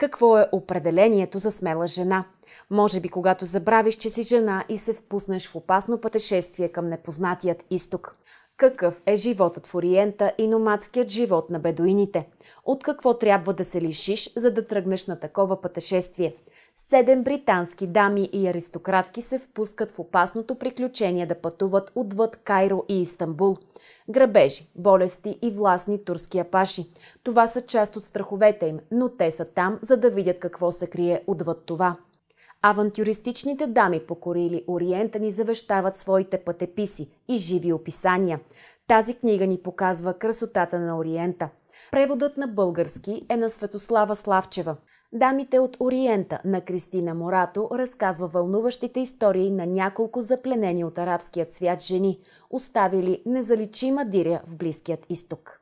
Какво е определението за смела жена? Може би когато забравиш, че си жена и се впуснеш в опасно пътешествие към непознатият изток. Какъв е животът в Ориента и номадският живот на бедуините? От какво трябва да се лишиш, за да тръгнеш на такова пътешествие? Седем британски дами и аристократки се впускат в опасното приключение да пътуват отвъд Кайро и Истанбул. Грабежи, болести и властни турски апаши. Това са част от страховете им, но те са там, за да видят какво се крие отвъд това. Авантюристичните дами по Корили Ориента ни завещават своите пътеписи и живи описания. Тази книга ни показва красотата на Ориента. Преводът на български е на Светослава Славчева. Дамите от Ориента на Кристина Морато разказва вълнуващите истории на няколко запленени от арабският свят жени, оставили незаличима диря в Близкият изток.